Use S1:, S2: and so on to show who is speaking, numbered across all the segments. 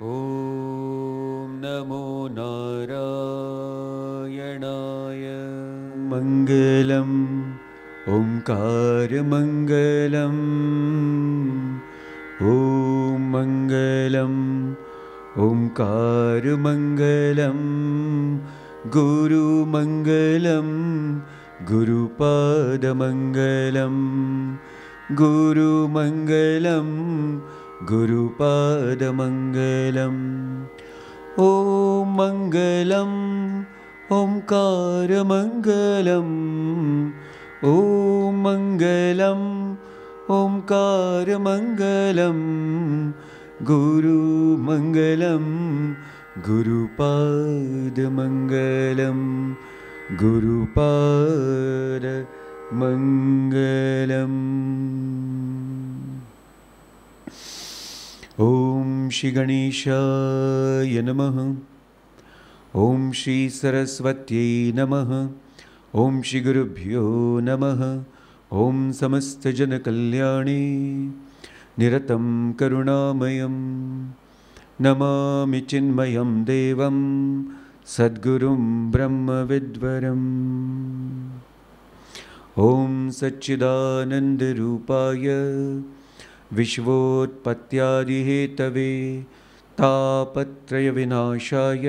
S1: ॐ नमो मङ्गलम् ओकारमङ्गलम् ॐ मङ्गलम् ओकारमङ्गलं गुरुमङ्गलम् गुरुपादमङ्गलम् गुरुमङ्गलम् गुरुपादमङ्गलम् ॐ मङ्गलम् ॐकारमङ्गलम् ॐ मङ्गलम् ओकारमङ्गलं गुरुमङ्गलं गुरुपादमङ्गलं गुरुपादमङ्गलम् ॐ श्रीगणेशाय नमः ॐ श्रीसरस्वत्यै नमः ॐ श्रीगुरुभ्यो नमः ॐ समस्तजनकल्याणे निरतं करुणामयं नमामि चिन्मयं देवं सद्गुरुं ब्रह्मविद्वरम् ॐ सच्चिदानन्दरूपाय तापत्रय तापत्रयविनाशाय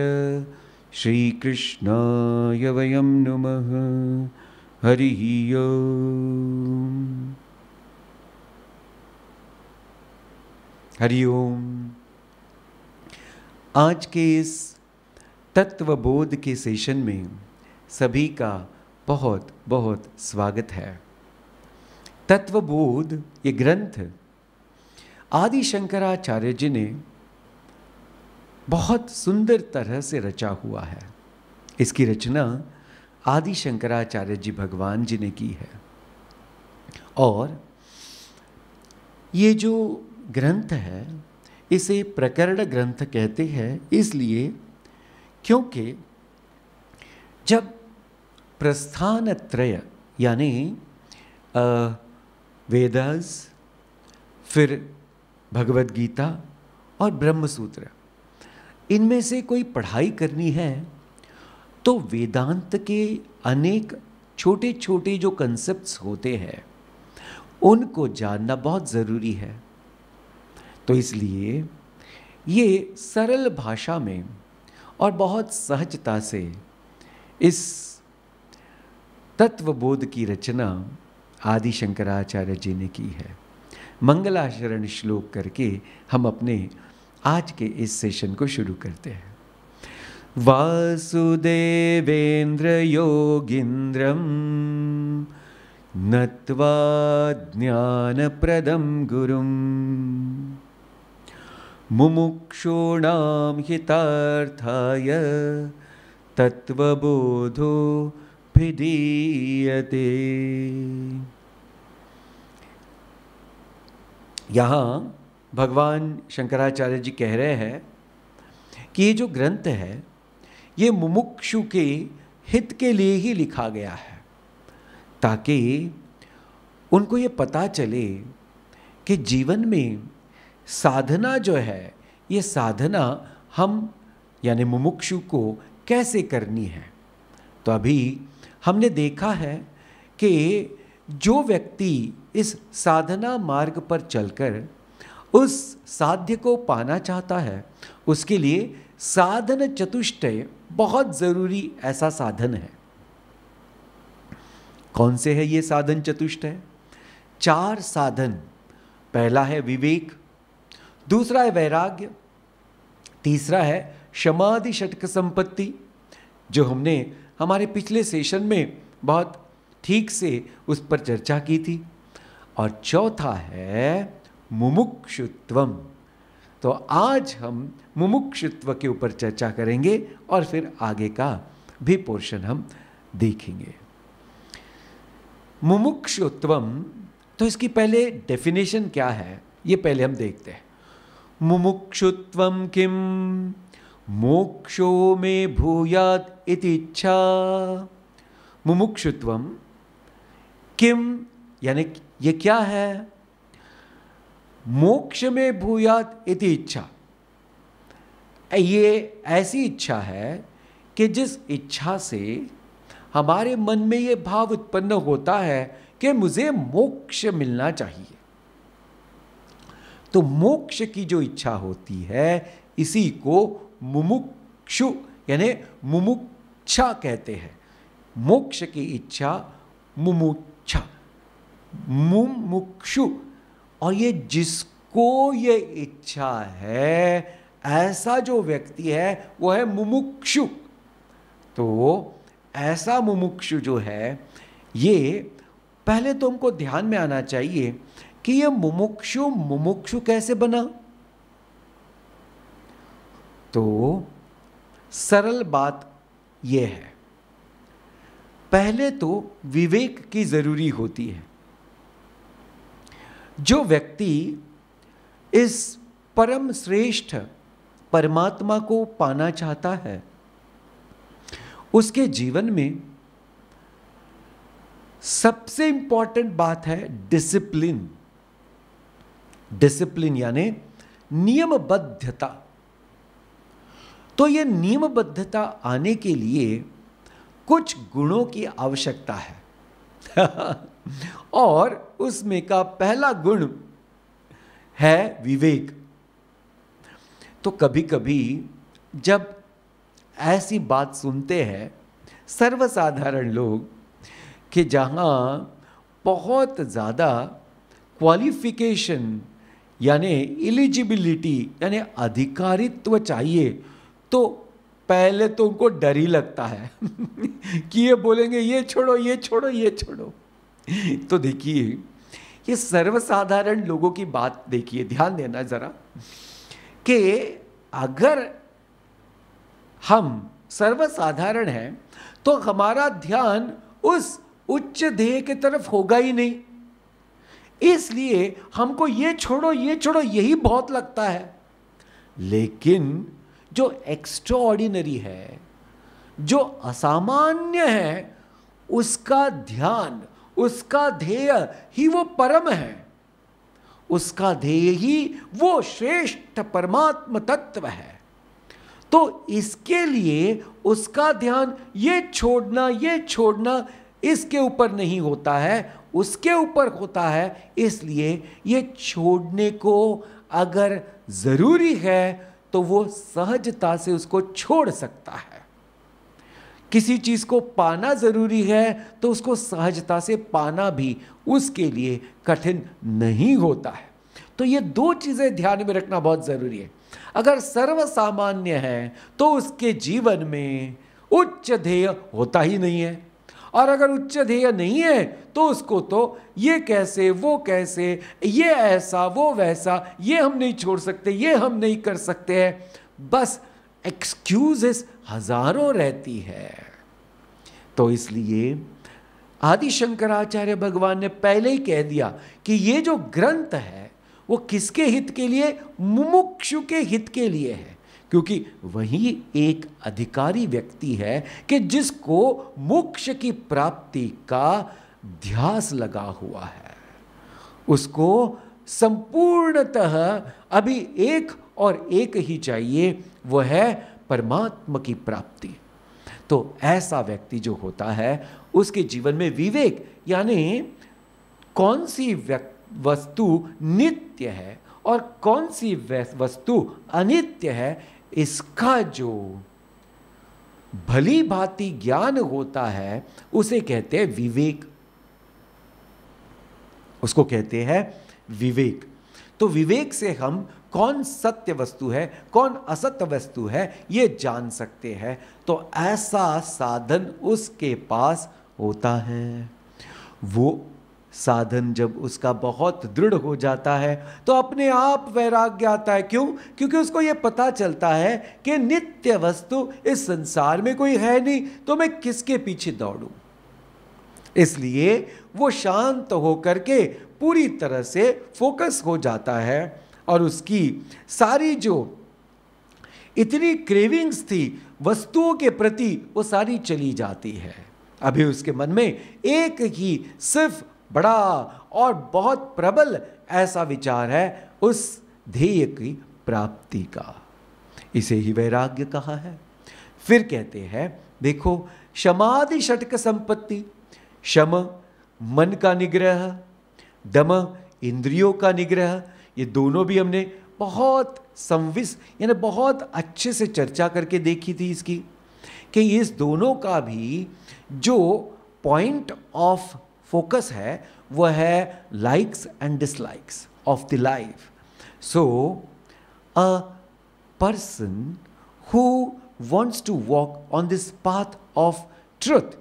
S1: श्रीकृष्णाय वयं नमः हरिः हरि ओम आज के इस तत्वबोध के सेशन में सभी का बहुत बहुत स्वागत है तत्वबोध ये ग्रंथ आदि शंकराचार्य जी ने बहुत सुंदर तरह से रचा हुआ है इसकी रचना आदि शंकराचार्य जी भगवान जी ने की है और ये जो ग्रंथ है इसे प्रकरण ग्रंथ कहते हैं इसलिए क्योंकि जब प्रस्थान त्रय यानी वेदस फिर भगवत गीता और ब्रह्म सूत्र इनमें से कोई पढ़ाई करनी है तो वेदांत के अनेक छोटे छोटे जो कंसेप्ट्स होते हैं उनको जानना बहुत ज़रूरी है तो इसलिए ये सरल भाषा में और बहुत सहजता से इस तत्वबोध की रचना आदि शंकराचार्य जी ने की है मंगलाचरण श्लोक करके हम अपने आज के इस सेशन को शुरू करते हैं वासुदेवेंद्र योगिन्द्रं नत्वा प्रदम गुरु मुमुक्षूणां हिताय तत्वबोधो भिदीयते यहाँ भगवान शंकराचार्य जी कह रहे हैं कि ये जो ग्रंथ है ये मुमुक्षु के हित के लिए ही लिखा गया है ताकि उनको ये पता चले कि जीवन में साधना जो है ये साधना हम यानी मुमुक्षु को कैसे करनी है तो अभी हमने देखा है कि जो व्यक्ति इस साधना मार्ग पर चलकर उस साध्य को पाना चाहता है उसके लिए साधन चतुष्टय बहुत ज़रूरी ऐसा साधन है कौन से है ये साधन चतुष्ट चार साधन पहला है विवेक दूसरा है वैराग्य तीसरा है समाधि षटक संपत्ति जो हमने हमारे पिछले सेशन में बहुत ठीक से उस पर चर्चा की थी और चौथा है मुमुक्षुत्वम तो आज हम मुमुक्षुत्व के ऊपर चर्चा करेंगे और फिर आगे का भी पोर्शन हम देखेंगे मुमुक्षुत्वम तो इसकी पहले डेफिनेशन क्या है ये पहले हम देखते हैं मुमुक्षुत्वम किम मोक्षो में भूयात इति इच्छा मुमुक्षुत्वम किम यानी ये क्या है मोक्ष में भूयात इति इच्छा ये ऐसी इच्छा है कि जिस इच्छा से हमारे मन में ये भाव उत्पन्न होता है कि मुझे मोक्ष मिलना चाहिए तो मोक्ष की जो इच्छा होती है इसी को मुमुक्षु यानी मुमुक्षा कहते हैं मोक्ष की इच्छा मुमुक्ष इच्छा मुमुक्षु और ये जिसको ये इच्छा है ऐसा जो व्यक्ति है वो है मुमुक्षु तो ऐसा मुमुक्षु जो है ये पहले तो हमको ध्यान में आना चाहिए कि ये मुमुक्षु मुमुक्षु कैसे बना तो सरल बात ये है पहले तो विवेक की जरूरी होती है जो व्यक्ति इस परम श्रेष्ठ परमात्मा को पाना चाहता है उसके जीवन में सबसे इंपॉर्टेंट बात है डिसिप्लिन डिसिप्लिन यानी नियमबद्धता तो यह नियमबद्धता आने के लिए कुछ गुणों की आवश्यकता है और उसमें का पहला गुण है विवेक तो कभी कभी जब ऐसी बात सुनते हैं सर्वसाधारण लोग कि जहाँ बहुत ज़्यादा क्वालिफिकेशन यानी एलिजिबिलिटी यानी अधिकारित्व चाहिए तो पहले तो उनको डर ही लगता है कि ये बोलेंगे ये छोड़ो ये छोड़ो ये छोड़ो तो देखिए ये सर्वसाधारण लोगों की बात देखिए ध्यान देना ज़रा कि अगर हम सर्वसाधारण हैं तो हमारा ध्यान उस उच्च ध्येय की तरफ होगा ही नहीं इसलिए हमको ये छोड़ो ये छोड़ो यही बहुत लगता है लेकिन जो एक्स्ट्रा ऑर्डिनरी है जो असामान्य है उसका ध्यान उसका ध्येय ही वो परम है उसका ध्येय ही वो श्रेष्ठ परमात्म तत्व है तो इसके लिए उसका ध्यान ये छोड़ना ये छोड़ना इसके ऊपर नहीं होता है उसके ऊपर होता है इसलिए ये छोड़ने को अगर ज़रूरी है तो वो सहजता से उसको छोड़ सकता है किसी चीज़ को पाना ज़रूरी है तो उसको सहजता से पाना भी उसके लिए कठिन नहीं होता है तो ये दो चीज़ें ध्यान में रखना बहुत ज़रूरी है अगर सर्व सामान्य है तो उसके जीवन में उच्च ध्येय होता ही नहीं है और अगर उच्च ध्येय नहीं है तो उसको तो ये कैसे वो कैसे ये ऐसा वो वैसा ये हम नहीं छोड़ सकते ये हम नहीं कर सकते हैं बस एक्सक्यूजेस हजारों रहती है तो इसलिए आदि शंकराचार्य भगवान ने पहले ही कह दिया कि ये जो ग्रंथ है वो किसके हित के लिए मुमुक्षु के हित के लिए है क्योंकि वही एक अधिकारी व्यक्ति है कि जिसको मोक्ष की प्राप्ति का ध्यास लगा हुआ है उसको संपूर्णतः अभी एक और एक ही चाहिए वह है परमात्मा की प्राप्ति तो ऐसा व्यक्ति जो होता है उसके जीवन में विवेक यानी कौन सी वस्तु नित्य है और कौन सी वस्तु अनित्य है इसका जो भली भांति ज्ञान होता है उसे कहते हैं विवेक उसको कहते हैं विवेक तो विवेक से हम कौन सत्य वस्तु है कौन असत्य वस्तु है ये जान सकते हैं तो ऐसा साधन उसके पास होता है वो साधन जब उसका बहुत दृढ़ हो जाता है तो अपने आप वैराग्य आता है क्यों क्योंकि उसको ये पता चलता है कि नित्य वस्तु इस संसार में कोई है नहीं तो मैं किसके पीछे दौड़ू इसलिए वो शांत होकर के पूरी तरह से फोकस हो जाता है और उसकी सारी जो इतनी क्रेविंग्स थी वस्तुओं के प्रति वो सारी चली जाती है अभी उसके मन में एक ही सिर्फ बड़ा और बहुत प्रबल ऐसा विचार है उस ध्येय की प्राप्ति का इसे ही वैराग्य कहा है फिर कहते हैं देखो शमादि षटक संपत्ति शम मन का निग्रह दम इंद्रियों का निग्रह ये दोनों भी हमने बहुत संविस यानी बहुत अच्छे से चर्चा करके देखी थी इसकी कि इस दोनों का भी जो पॉइंट ऑफ फोकस है वो है likes and dislikes of the life so a person who wants to walk on this path of truth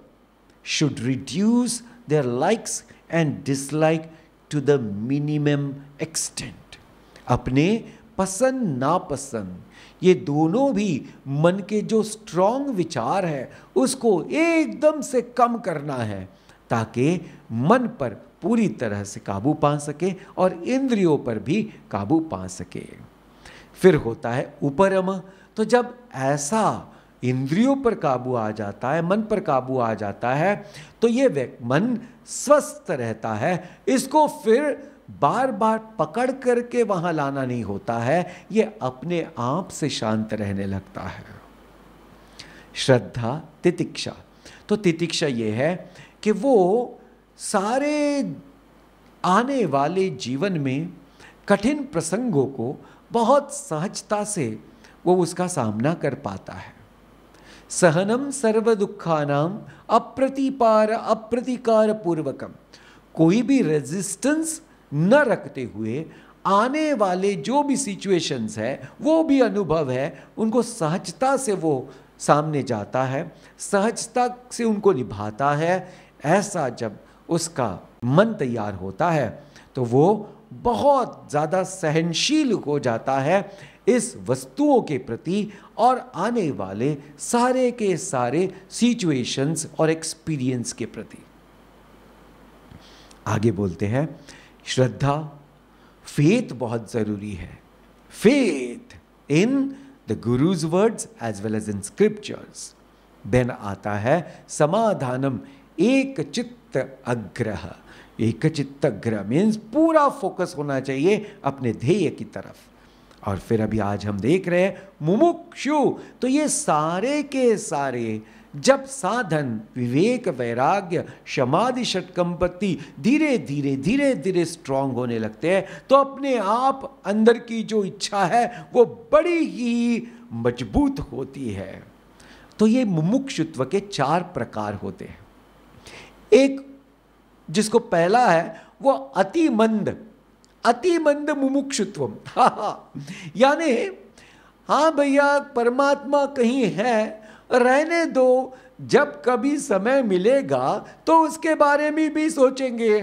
S1: should reduce their likes and dislike to the minimum extent अपने पसंद नापसंद ये दोनों भी मन के जो स्ट्रांग विचार है उसको एकदम से कम करना है ताकि मन पर पूरी तरह से काबू पा सके और इंद्रियों पर भी काबू पा सके फिर होता है उपरम तो जब ऐसा इंद्रियों पर काबू आ जाता है मन पर काबू आ जाता है तो ये मन स्वस्थ रहता है इसको फिर बार बार पकड़ करके वहां लाना नहीं होता है ये अपने आप से शांत रहने लगता है श्रद्धा तितिक्षा तो तितिक्षा ये है कि वो सारे आने वाले जीवन में कठिन प्रसंगों को बहुत सहजता से वो उसका सामना कर पाता है सहनम सर्व दुखानाम अप्रतिपार अप्रतिकार पूर्वकम कोई भी रेजिस्टेंस न रखते हुए आने वाले जो भी सिचुएशंस है वो भी अनुभव है उनको सहजता से वो सामने जाता है सहजता से उनको निभाता है ऐसा जब उसका मन तैयार होता है तो वो बहुत ज़्यादा सहनशील हो जाता है इस वस्तुओं के प्रति और आने वाले सारे के सारे सिचुएशंस और एक्सपीरियंस के प्रति आगे बोलते हैं श्रद्धा फेथ बहुत ज़रूरी है faith in the gurus words as well as in scriptures then आता है समाधानम एक चित्त अग्रह एक चित्त अग्रह मीन्स पूरा फोकस होना चाहिए अपने ध्येय की तरफ और फिर अभी आज हम देख रहे हैं मुमुक्षु तो ये सारे के सारे जब साधन विवेक वैराग्य समाधि षटकंपत्ति धीरे धीरे धीरे धीरे स्ट्रांग होने लगते हैं तो अपने आप अंदर की जो इच्छा है वो बड़ी ही मजबूत होती है तो ये मुमुक्षुत्व के चार प्रकार होते हैं एक जिसको पहला है वो अतिमंद अतिमंद मुमुक्षुत्व यानी हाँ भैया परमात्मा कहीं है रहने दो जब कभी समय मिलेगा तो उसके बारे में भी सोचेंगे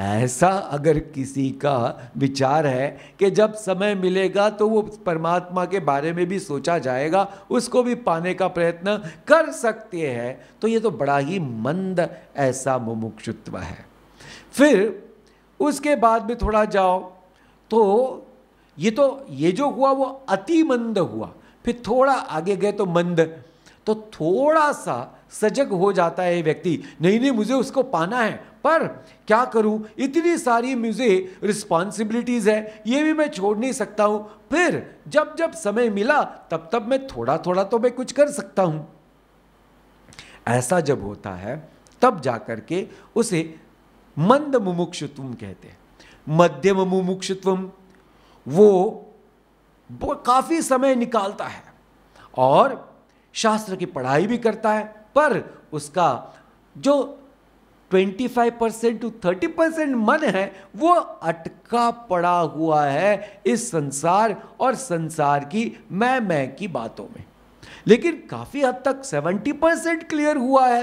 S1: ऐसा अगर किसी का विचार है कि जब समय मिलेगा तो वो परमात्मा के बारे में भी सोचा जाएगा उसको भी पाने का प्रयत्न कर सकते हैं तो ये तो बड़ा ही मंद ऐसा मुमुक्षुत्व है फिर उसके बाद में थोड़ा जाओ तो ये तो ये जो हुआ वो अति मंद हुआ फिर थोड़ा आगे गए तो मंद तो थोड़ा सा सजग हो जाता है व्यक्ति नहीं नहीं मुझे उसको पाना है पर क्या करूं इतनी सारी मुझे रिस्पॉन्सिबिलिटीज़ है ये भी मैं छोड़ नहीं सकता हूं फिर जब जब समय मिला तब तब मैं थोड़ा थोड़ा तो मैं कुछ कर सकता हूं ऐसा जब होता है तब जाकर के उसे मंद मुमुक्षव कहते हैं मध्यम मुमुक्षव वो काफ़ी समय निकालता है और शास्त्र की पढ़ाई भी करता है पर उसका जो 25 परसेंट टू 30 परसेंट मन है वो अटका पड़ा हुआ है इस संसार और संसार की मैं मैं की बातों में लेकिन काफ़ी हद तक 70 परसेंट क्लियर हुआ है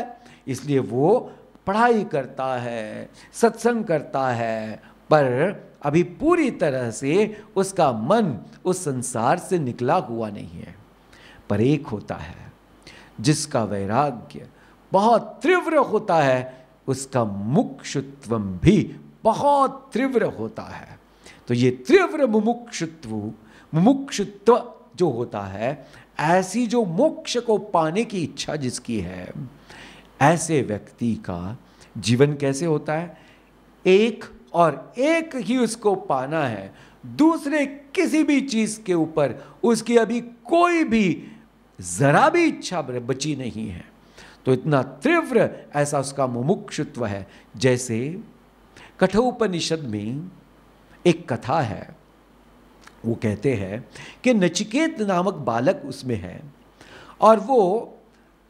S1: इसलिए वो पढ़ाई करता है सत्संग करता है पर अभी पूरी तरह से उसका मन उस संसार से निकला हुआ नहीं है पर एक होता है जिसका वैराग्य बहुत तीव्र होता है उसका मुक्षुत्व भी बहुत तीव्र होता है तो ये तीव्र मुमुक्षुत्व मुमुक्षुत्व जो होता है ऐसी जो मोक्ष को पाने की इच्छा जिसकी है ऐसे व्यक्ति का जीवन कैसे होता है एक और एक ही उसको पाना है दूसरे किसी भी चीज़ के ऊपर उसकी अभी कोई भी ज़रा भी इच्छा बची नहीं है तो इतना तीव्र ऐसा उसका मुमुक्षुत्व है जैसे कठोपनिषद में एक कथा है वो कहते हैं कि नचिकेत नामक बालक उसमें है और वो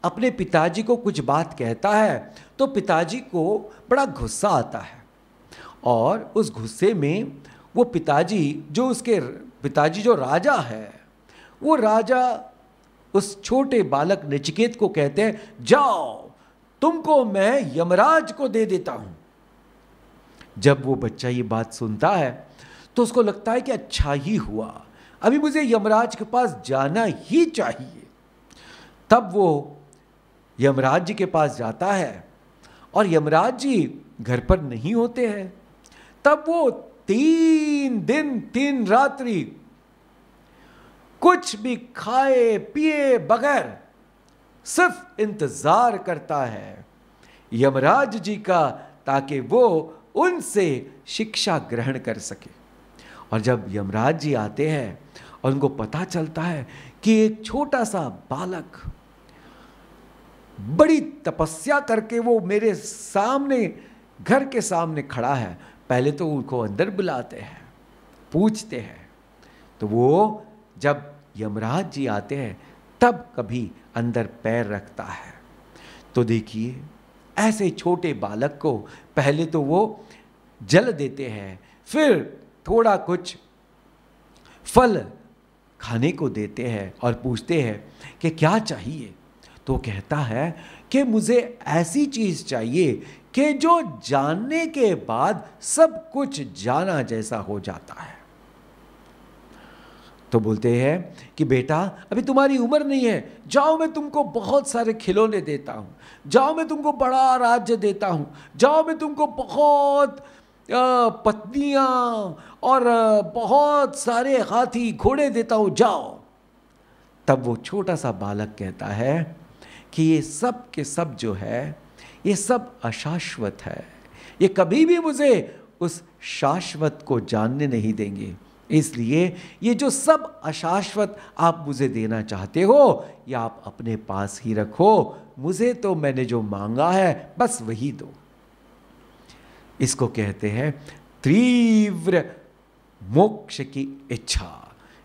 S1: अपने पिताजी को कुछ बात कहता है तो पिताजी को बड़ा गुस्सा आता है और उस गुस्से में वो पिताजी जो उसके पिताजी जो राजा है वो राजा उस छोटे बालक नचिकेत को कहते हैं जाओ तुमको मैं यमराज को दे देता हूं जब वो बच्चा ये बात सुनता है तो उसको लगता है कि अच्छा ही हुआ अभी मुझे यमराज के पास जाना ही चाहिए तब वो यमराज जी के पास जाता है और यमराज जी घर पर नहीं होते हैं तब वो तीन दिन तीन रात्रि कुछ भी खाए पिए बगैर सिर्फ इंतजार करता है यमराज जी का ताकि वो उनसे शिक्षा ग्रहण कर सके और जब यमराज जी आते हैं और उनको पता चलता है कि एक छोटा सा बालक बड़ी तपस्या करके वो मेरे सामने घर के सामने खड़ा है पहले तो उनको अंदर बुलाते हैं पूछते हैं तो वो जब यमराज जी आते हैं तब कभी अंदर पैर रखता है तो देखिए ऐसे छोटे बालक को पहले तो वो जल देते हैं फिर थोड़ा कुछ फल खाने को देते हैं और पूछते हैं कि क्या चाहिए तो कहता है कि मुझे ऐसी चीज़ चाहिए कि जो जानने के बाद सब कुछ जाना जैसा हो जाता है तो बोलते हैं कि बेटा अभी तुम्हारी उम्र नहीं है जाओ मैं तुमको बहुत सारे खिलौने देता हूँ जाओ मैं तुमको बड़ा राज्य देता हूँ जाओ मैं तुमको बहुत पत्नियाँ और बहुत सारे हाथी घोड़े देता हूँ जाओ तब वो छोटा सा बालक कहता है कि ये सब के सब जो है ये सब अशाश्वत है ये कभी भी मुझे उस शाश्वत को जानने नहीं देंगे इसलिए ये जो सब अशाश्वत आप मुझे देना चाहते हो ये आप अपने पास ही रखो मुझे तो मैंने जो मांगा है बस वही दो इसको कहते हैं तीव्र मोक्ष की इच्छा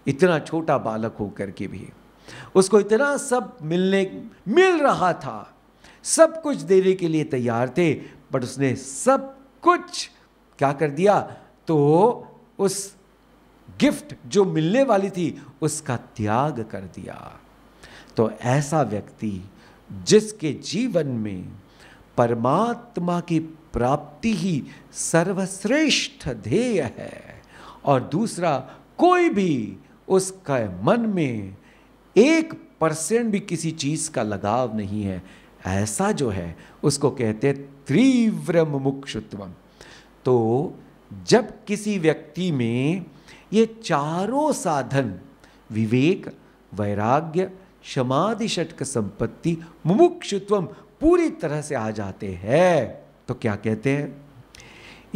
S1: इतना छोटा बालक होकर के भी उसको इतना सब मिलने मिल रहा था सब कुछ देने के लिए तैयार थे बट उसने सब कुछ क्या कर दिया तो उस गिफ्ट जो मिलने वाली थी उसका त्याग कर दिया तो ऐसा व्यक्ति जिसके जीवन में परमात्मा की प्राप्ति ही सर्वश्रेष्ठ ध्येय है और दूसरा कोई भी उसका मन में एक परसेंट भी किसी चीज़ का लगाव नहीं है ऐसा जो है उसको कहते हैं तीव्र मुमुक्षुत्वम तो जब किसी व्यक्ति में ये चारों साधन विवेक वैराग्य समाधि षटक संपत्ति मुमुक्षुत्व पूरी तरह से आ जाते हैं तो क्या कहते हैं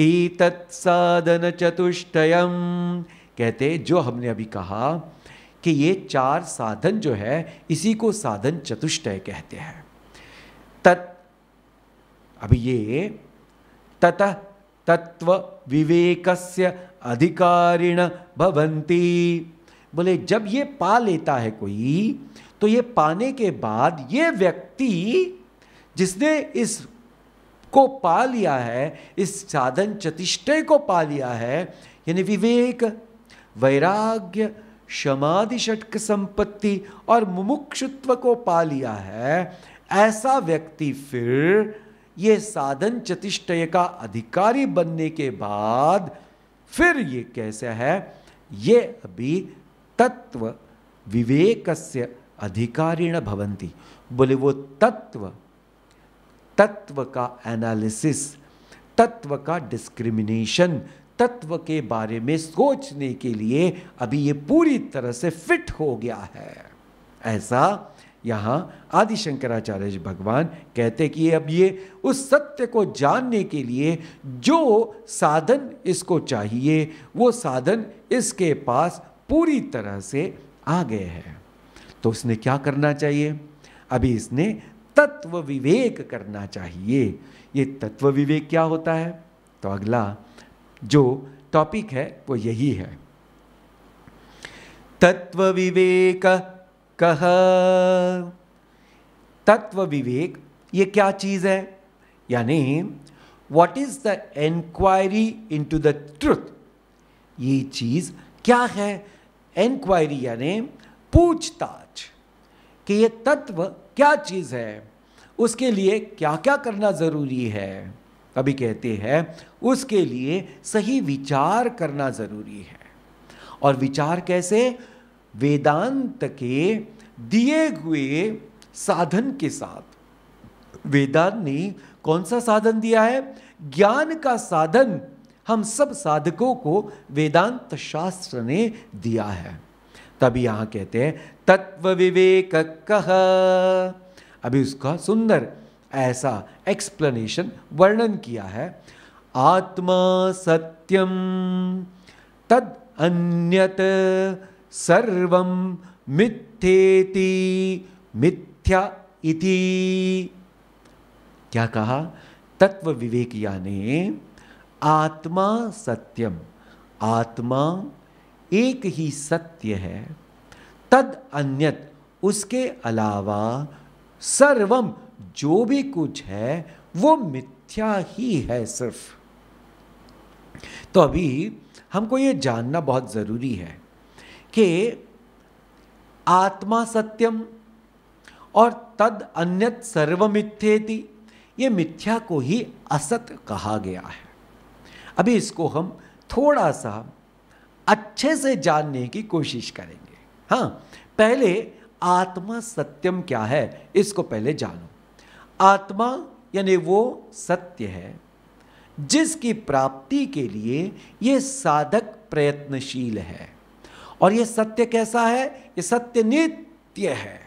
S1: ईतत् साधन चतुष्टयम कहते जो हमने अभी कहा कि ये चार साधन जो है इसी को साधन चतुष्टय कहते हैं तत् अभी ये ततः तत्व विवेकस्य अधिकारिण भवंती बोले जब ये पा लेता है कोई तो ये पाने के बाद ये व्यक्ति जिसने इस को पा लिया है इस साधन चतिष्ठे को पा लिया है यानी विवेक वैराग्य समाधि षटक संपत्ति और मुमुक्षुत्व को पा लिया है ऐसा व्यक्ति फिर ये साधन चतिष्ठय का अधिकारी बनने के बाद फिर ये कैसा है ये अभी तत्व विवेक से अधिकारिण भवंती बोले वो तत्व तत्व का एनालिसिस तत्व का डिस्क्रिमिनेशन तत्व के बारे में सोचने के लिए अभी ये पूरी तरह से फिट हो गया है ऐसा यहाँ आदि शंकराचार्य जी भगवान कहते कि अब ये उस सत्य को जानने के लिए जो साधन इसको चाहिए वो साधन इसके पास पूरी तरह से आ गए हैं तो उसने क्या करना चाहिए अभी इसने तत्व विवेक करना चाहिए ये तत्व विवेक क्या होता है तो अगला जो टॉपिक है वो यही है तत्व विवेक कह तत्व विवेक ये क्या चीज़ है यानी what is the enquiry into the truth ये चीज़ क्या है एंक्वायरी यानी पूछताछ कि ये तत्व क्या चीज़ है उसके लिए क्या क्या करना ज़रूरी है अभी कहते हैं उसके लिए सही विचार करना ज़रूरी है और विचार कैसे वेदांत के दिए हुए साधन के साथ वेदांत ने कौन सा साधन दिया है ज्ञान का साधन हम सब साधकों को वेदांत शास्त्र ने दिया है तब यहां कहते हैं तत्व विवेक कह अभी उसका सुंदर ऐसा एक्सप्लेनेशन वर्णन किया है आत्मा सत्यम तद अन्यत सर्वं मिथ्येति मिथ्या इति क्या कहा तत्व विवेक यानी आत्मा सत्यम आत्मा एक ही सत्य है तद अन्यत उसके अलावा सर्वम जो भी कुछ है वो मिथ्या ही है सिर्फ तो अभी हमको ये जानना बहुत ज़रूरी है कि आत्मा सत्यम और तद अन्यत सर्वमिथ्येति ये मिथ्या को ही असत कहा गया है अभी इसको हम थोड़ा सा अच्छे से जानने की कोशिश करेंगे हाँ पहले आत्मा सत्यम क्या है इसको पहले जानो आत्मा यानी वो सत्य है जिसकी प्राप्ति के लिए ये साधक प्रयत्नशील है और ये सत्य कैसा है ये सत्य नित्य है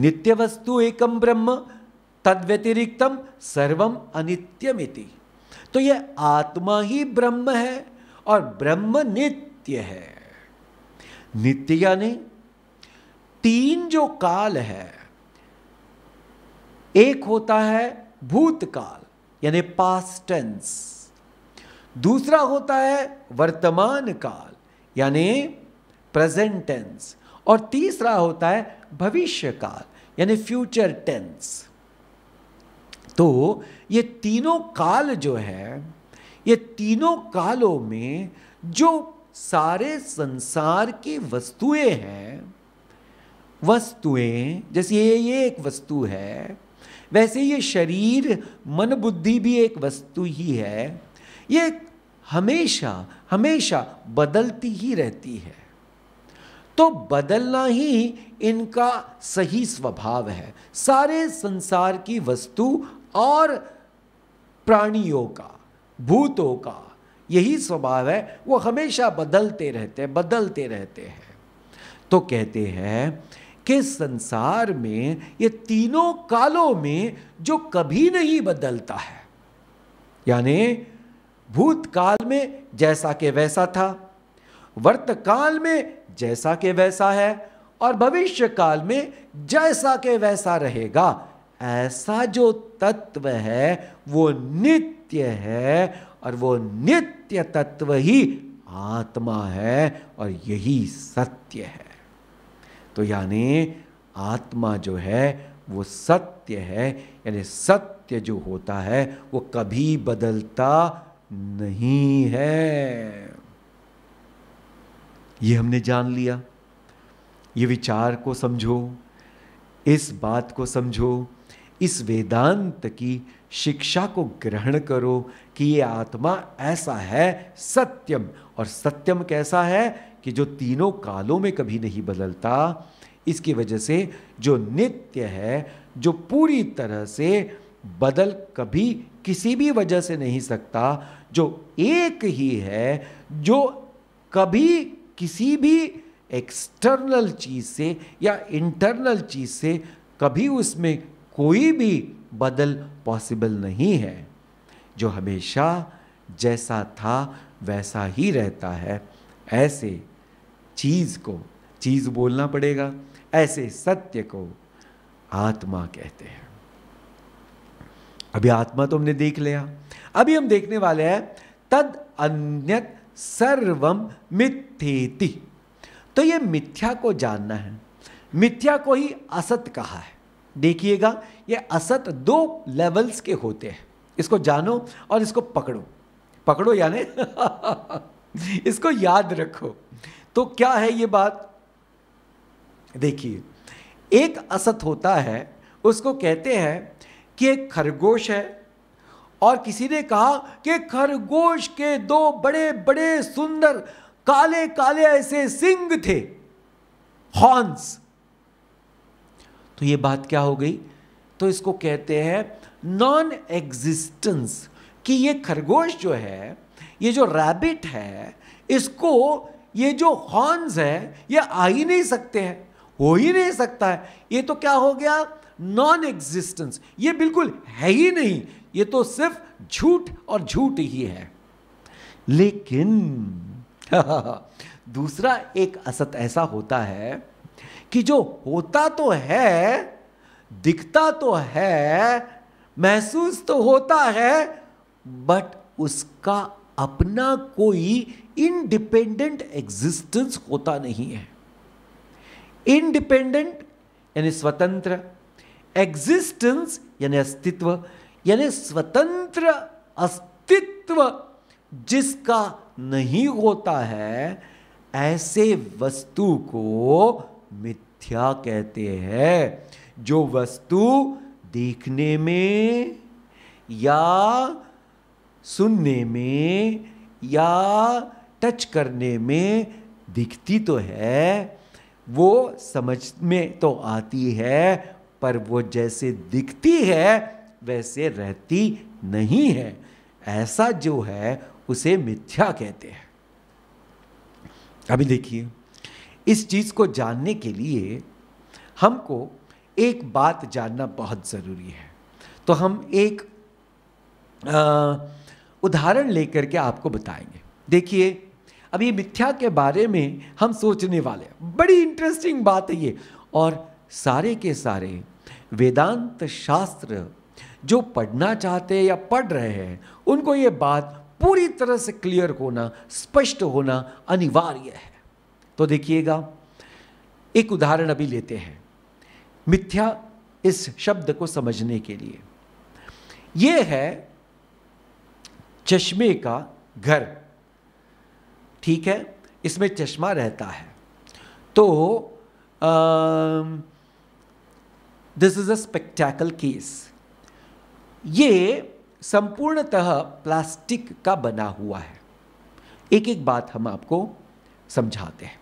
S1: नित्य वस्तु एकम ब्रह्म तद व्यतिरिक्तम सर्वम अनित्यमिति तो ये आत्मा ही ब्रह्म है और ब्रह्म नित्य है नित्य यानी तीन जो काल है एक होता है भूतकाल यानी पास्ट टेंस दूसरा होता है वर्तमान काल यानी प्रेजेंट टेंस और तीसरा होता है भविष्य काल यानी फ्यूचर टेंस तो ये तीनों काल जो है ये तीनों कालों में जो सारे संसार की वस्तुएं हैं वस्तुएं जैसे ये ये एक वस्तु है वैसे ये शरीर मन बुद्धि भी एक वस्तु ही है ये हमेशा हमेशा बदलती ही रहती है तो बदलना ही इनका सही स्वभाव है सारे संसार की वस्तु और प्राणियों का भूतों का यही स्वभाव है वो हमेशा बदलते रहते हैं बदलते रहते हैं तो कहते हैं कि संसार में ये तीनों कालों में जो कभी नहीं बदलता है यानी भूतकाल में जैसा के वैसा था वर्तकाल में जैसा के वैसा है और भविष्य काल में जैसा के वैसा रहेगा ऐसा जो तत्व है वो नित्य है और वो नित्य तत्व ही आत्मा है और यही सत्य है तो यानी आत्मा जो है वो सत्य है यानी सत्य जो होता है वो कभी बदलता नहीं है ये हमने जान लिया ये विचार को समझो इस बात को समझो इस वेदांत की शिक्षा को ग्रहण करो कि ये आत्मा ऐसा है सत्यम और सत्यम कैसा है कि जो तीनों कालों में कभी नहीं बदलता इसकी वजह से जो नित्य है जो पूरी तरह से बदल कभी किसी भी वजह से नहीं सकता जो एक ही है जो कभी किसी भी एक्सटर्नल चीज़ से या इंटरनल चीज़ से कभी उसमें कोई भी बदल पॉसिबल नहीं है जो हमेशा जैसा था वैसा ही रहता है ऐसे चीज़ को चीज़ बोलना पड़ेगा ऐसे सत्य को आत्मा कहते हैं अभी आत्मा तो हमने देख लिया अभी हम देखने वाले हैं तद अन्य सर्वम मिथ्येति तो ये मिथ्या को जानना है मिथ्या को ही असत कहा है देखिएगा ये असत दो लेवल्स के होते हैं इसको जानो और इसको पकड़ो पकड़ो यानी इसको याद रखो तो क्या है ये बात देखिए एक असत होता है उसको कहते हैं कि एक खरगोश है और किसी ने कहा कि खरगोश के दो बड़े बड़े सुंदर काले काले ऐसे सिंग थे हॉर्न्स तो ये बात क्या हो गई तो इसको कहते हैं नॉन एग्जिस्टेंस कि ये खरगोश जो है ये जो रैबिट है इसको ये जो हॉर्न्स है ये आ ही नहीं सकते हैं हो ही नहीं सकता है ये तो क्या हो गया नॉन एग्जिस्टेंस ये बिल्कुल है ही नहीं ये तो सिर्फ झूठ और झूठ ही है लेकिन दूसरा एक असत ऐसा होता है कि जो होता तो है दिखता तो है महसूस तो होता है बट उसका अपना कोई इंडिपेंडेंट एग्जिस्टेंस होता नहीं है इंडिपेंडेंट यानी स्वतंत्र एग्जिस्टेंस यानी अस्तित्व यानी स्वतंत्र अस्तित्व जिसका नहीं होता है ऐसे वस्तु को मिथ्या कहते हैं जो वस्तु देखने में या सुनने में या टच करने में दिखती तो है वो समझ में तो आती है पर वो जैसे दिखती है वैसे रहती नहीं है ऐसा जो है उसे मिथ्या कहते हैं अभी देखिए इस चीज़ को जानने के लिए हमको एक बात जानना बहुत ज़रूरी है तो हम एक उदाहरण लेकर के आपको बताएंगे देखिए अब ये मिथ्या के बारे में हम सोचने वाले हैं बड़ी इंटरेस्टिंग बात है ये और सारे के सारे वेदांत शास्त्र जो पढ़ना चाहते हैं या पढ़ रहे हैं उनको ये बात पूरी तरह से क्लियर होना स्पष्ट होना अनिवार्य है तो देखिएगा एक उदाहरण अभी लेते हैं मिथ्या इस शब्द को समझने के लिए यह है चश्मे का घर ठीक है इसमें चश्मा रहता है तो ah, this is a spectacle case ये संपूर्णतः प्लास्टिक का बना हुआ है एक एक बात हम आपको समझाते हैं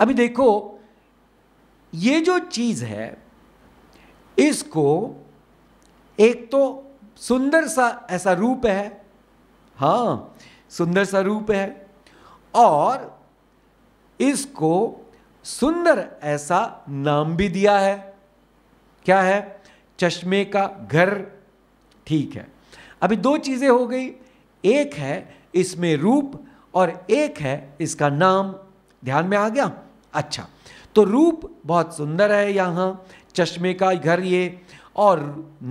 S1: अभी देखो ये जो चीज़ है इसको एक तो सुंदर सा ऐसा रूप है हाँ सुंदर सा रूप है और इसको सुंदर ऐसा नाम भी दिया है क्या है चश्मे का घर ठीक है अभी दो चीज़ें हो गई एक है इसमें रूप और एक है इसका नाम ध्यान में आ गया अच्छा तो रूप बहुत सुंदर है यहाँ चश्मे का घर ये और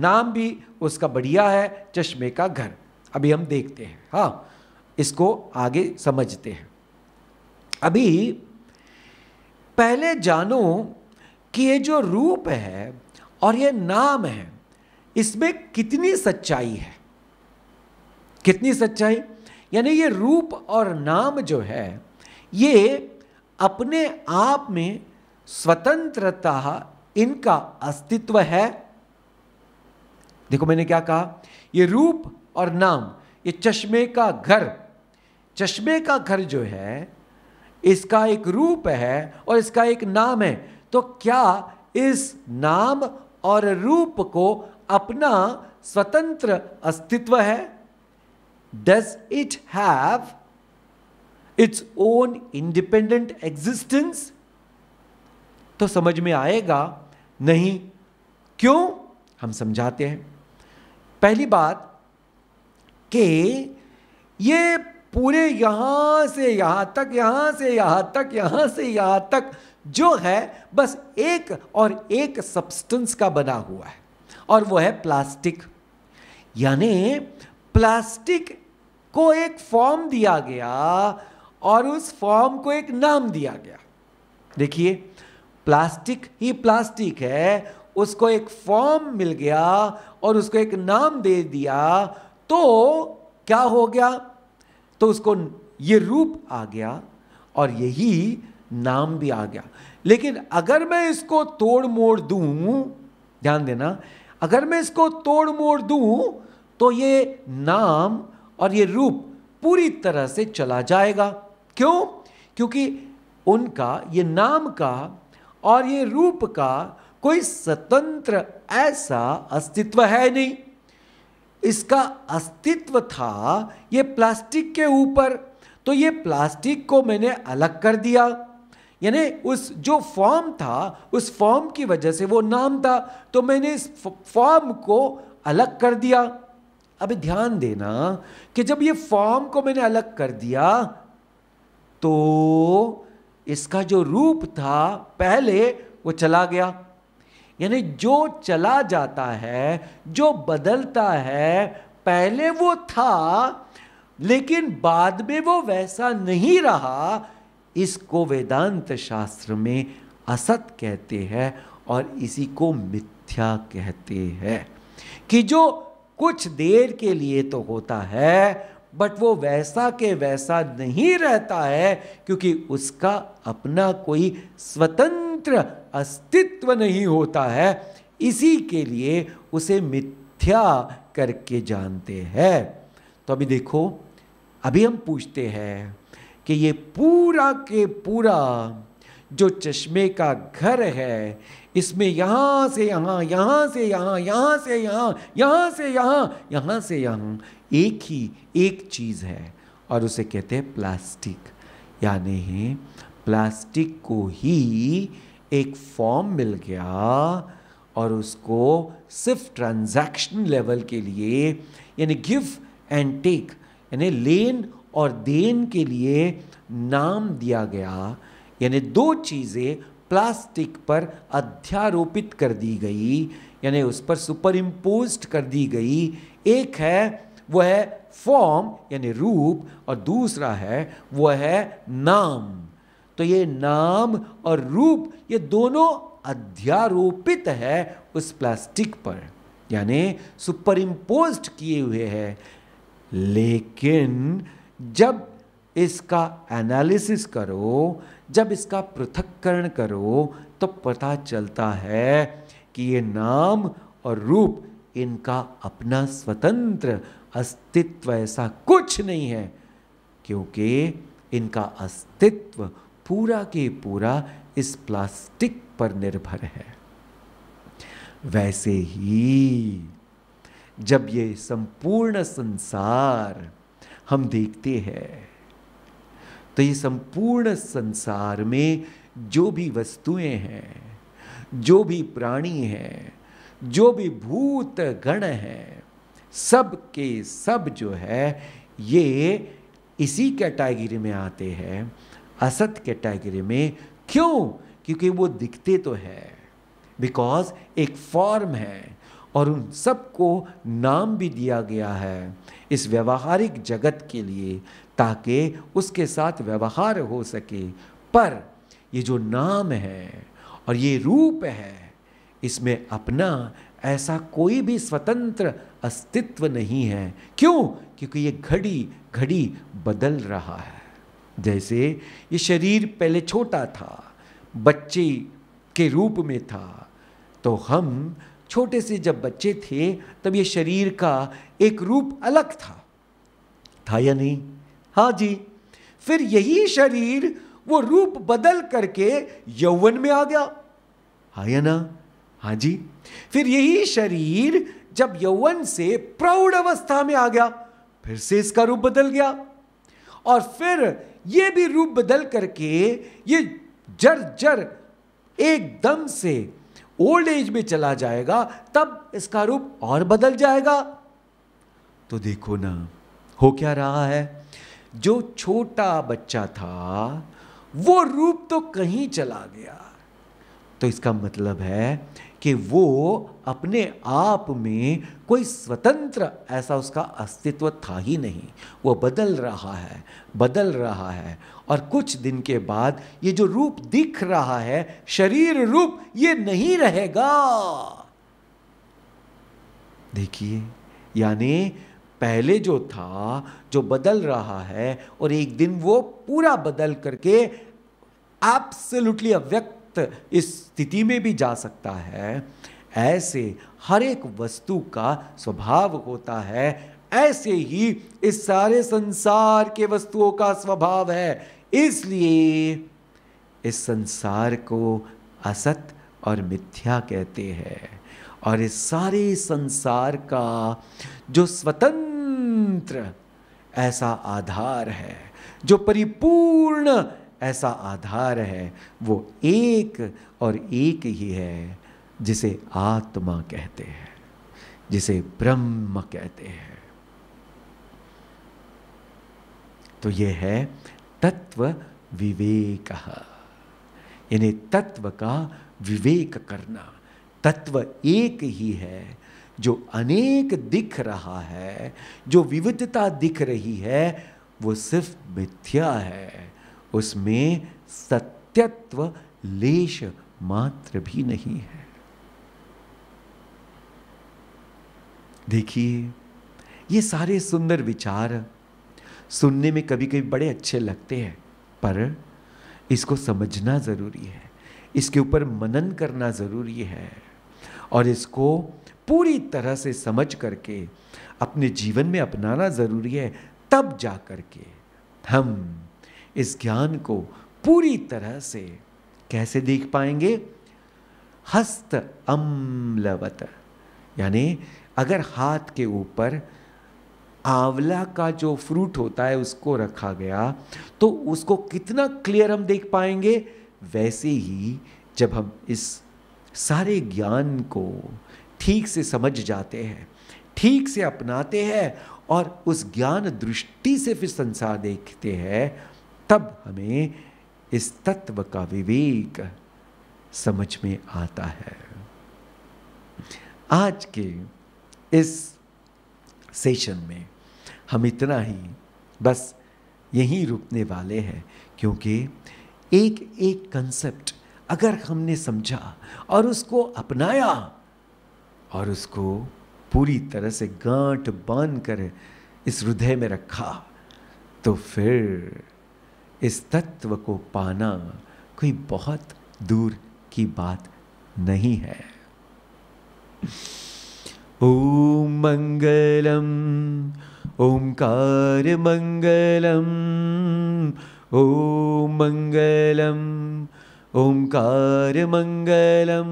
S1: नाम भी उसका बढ़िया है चश्मे का घर अभी हम देखते हैं हाँ इसको आगे समझते हैं अभी पहले जानो कि ये जो रूप है और ये नाम है इसमें कितनी सच्चाई है कितनी सच्चाई यानी ये रूप और नाम जो है ये अपने आप में स्वतंत्रता इनका अस्तित्व है देखो मैंने क्या कहा ये रूप और नाम ये चश्मे का घर चश्मे का घर जो है इसका एक रूप है और इसका एक नाम है तो क्या इस नाम और रूप को अपना स्वतंत्र अस्तित्व है does it have its own independent existence तो समझ में आएगा नहीं क्यों हम समझाते हैं पहली बात कि ये पूरे यहां से यहां तक यहां से यहां तक यहां से यहां तक जो है बस एक और एक सब्सटेंस का बना हुआ है और वो है प्लास्टिक यानी प्लास्टिक को एक फॉर्म दिया गया और उस फॉर्म को एक नाम दिया गया देखिए प्लास्टिक ही प्लास्टिक है उसको एक फॉर्म मिल गया और उसको एक नाम दे दिया तो क्या हो गया तो उसको ये रूप आ गया और यही नाम भी आ गया लेकिन अगर मैं इसको तोड़ मोड़ दूं ध्यान देना अगर मैं इसको तोड़ मोड़ दूं तो ये नाम और ये रूप पूरी तरह से चला जाएगा क्यों क्योंकि उनका ये नाम का और ये रूप का कोई स्वतंत्र ऐसा अस्तित्व है नहीं इसका अस्तित्व था ये प्लास्टिक के ऊपर तो ये प्लास्टिक को मैंने अलग कर दिया यानी उस जो फॉर्म था उस फॉर्म की वजह से वो नाम था तो मैंने इस फॉर्म को अलग कर दिया अब ध्यान देना कि जब ये फॉर्म को मैंने अलग कर दिया तो इसका जो रूप था पहले वो चला गया यानी जो चला जाता है जो बदलता है पहले वो था लेकिन बाद में वो वैसा नहीं रहा इसको वेदांत शास्त्र में असत कहते हैं और इसी को मिथ्या कहते हैं कि जो कुछ देर के लिए तो होता है बट वो वैसा के वैसा नहीं रहता है क्योंकि उसका अपना कोई स्वतंत्र अस्तित्व नहीं होता है इसी के लिए उसे मिथ्या करके जानते हैं तो अभी देखो अभी हम पूछते हैं कि ये पूरा के पूरा जो चश्मे का घर है इसमें यहाँ से यहाँ यहाँ से यहाँ यहाँ से यहाँ यहाँ से यहाँ यहाँ से यहाँ एक ही एक चीज़ है और उसे कहते हैं प्लास्टिक यानी प्लास्टिक को ही एक फॉर्म मिल गया और उसको सिर्फ ट्रांजैक्शन लेवल के लिए यानी गिव एंड टेक यानी लेन और देन के लिए नाम दिया गया यानी दो चीज़ें प्लास्टिक पर अध्यारोपित कर दी गई यानी उस पर सुपर इम्पोज कर दी गई एक है वह है फॉर्म यानी रूप और दूसरा है वह है नाम तो ये नाम और रूप ये दोनों अध्यारोपित है उस प्लास्टिक पर यानी सुपर इम्पोज किए हुए है लेकिन जब इसका एनालिसिस करो जब इसका पृथककरण करो तो पता चलता है कि ये नाम और रूप इनका अपना स्वतंत्र अस्तित्व ऐसा कुछ नहीं है क्योंकि इनका अस्तित्व पूरा के पूरा इस प्लास्टिक पर निर्भर है वैसे ही जब ये संपूर्ण संसार हम देखते हैं तो ये संपूर्ण संसार में जो भी वस्तुएं हैं जो भी प्राणी हैं जो भी भूत गण हैं सब के सब जो है ये इसी कैटेगरी में आते हैं असत कैटेगरी में क्यों क्योंकि वो दिखते तो है बिकॉज एक फॉर्म है और उन सबको नाम भी दिया गया है इस व्यवहारिक जगत के लिए ताकि उसके साथ व्यवहार हो सके पर ये जो नाम है और ये रूप है इसमें अपना ऐसा कोई भी स्वतंत्र अस्तित्व नहीं है क्यों क्योंकि ये घड़ी घड़ी बदल रहा है जैसे ये शरीर पहले छोटा था बच्चे के रूप में था तो हम छोटे से जब बच्चे थे तब ये शरीर का एक रूप अलग था था या नहीं हाँ जी फिर यही शरीर वो रूप बदल करके यौवन में आ गया हाँ या ना हाँ जी फिर यही शरीर जब यौवन से प्रौढ़ अवस्था में आ गया फिर से इसका रूप बदल गया और फिर ये भी रूप बदल करके ये जर जर एकदम से ओल्ड एज में चला जाएगा तब इसका रूप और बदल जाएगा तो देखो ना हो क्या रहा है जो छोटा बच्चा था वो रूप तो कहीं चला गया तो इसका मतलब है कि वो अपने आप में कोई स्वतंत्र ऐसा उसका अस्तित्व था ही नहीं वो बदल रहा है बदल रहा है और कुछ दिन के बाद ये जो रूप दिख रहा है शरीर रूप ये नहीं रहेगा देखिए यानी पहले जो था जो बदल रहा है और एक दिन वो पूरा बदल करके एब्सोल्युटली अव्यक्त इस स्थिति में भी जा सकता है ऐसे हर एक वस्तु का स्वभाव होता है ऐसे ही इस सारे संसार के वस्तुओं का स्वभाव है इसलिए इस संसार को असत और मिथ्या कहते हैं और इस सारे संसार का जो स्वतंत्र ऐसा आधार है जो परिपूर्ण ऐसा आधार है वो एक और एक ही है जिसे आत्मा कहते हैं जिसे ब्रह्म कहते हैं तो ये है तत्व विवेक यानी तत्व का विवेक करना तत्व एक ही है जो अनेक दिख रहा है जो विविधता दिख रही है वो सिर्फ मिथ्या है उसमें सत्यत्व लेश मात्र भी नहीं है देखिए ये सारे सुंदर विचार सुनने में कभी कभी बड़े अच्छे लगते हैं पर इसको समझना ज़रूरी है इसके ऊपर मनन करना ज़रूरी है और इसको पूरी तरह से समझ करके अपने जीवन में अपनाना ज़रूरी है तब जा कर के हम इस ज्ञान को पूरी तरह से कैसे देख पाएंगे हस्त अम्लवत यानी अगर हाथ के ऊपर आंवला का जो फ्रूट होता है उसको रखा गया तो उसको कितना क्लियर हम देख पाएंगे वैसे ही जब हम इस सारे ज्ञान को ठीक से समझ जाते हैं ठीक से अपनाते हैं और उस ज्ञान दृष्टि से फिर संसार देखते हैं तब हमें इस तत्व का विवेक समझ में आता है आज के इस सेशन में हम इतना ही बस यहीं रुकने वाले हैं क्योंकि एक एक कंसेप्ट अगर हमने समझा और उसको अपनाया और उसको पूरी तरह से गांठ बांध कर इस हृदय में रखा तो फिर इस तत्व को पाना कोई बहुत दूर की बात नहीं है ओम मंगलम मंगलम मंगलम ओंकार ओंकार मंगलम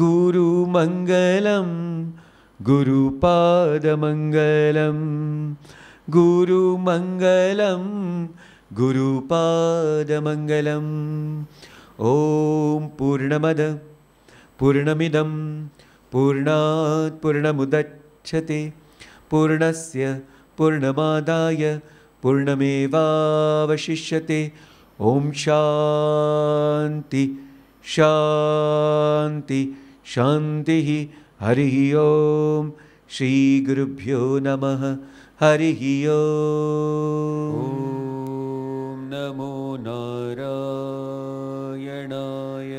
S1: गुरु मंगलम गुरु पाद मंगलम गुरु मंगलम गुरुपादमङ्गलम् ॐ पूर्णमद पूर्णमिदं पूर्णात् पूर्णमुदच्छते पूर्णस्य पूर्णमादाय पूर्णमेवावशिष्यते ॐ शान्ति शान्ति शान्तिः हरिः ॐ श्रीगुरुभ्यो नमः हरिः ओ नमो नारायणाय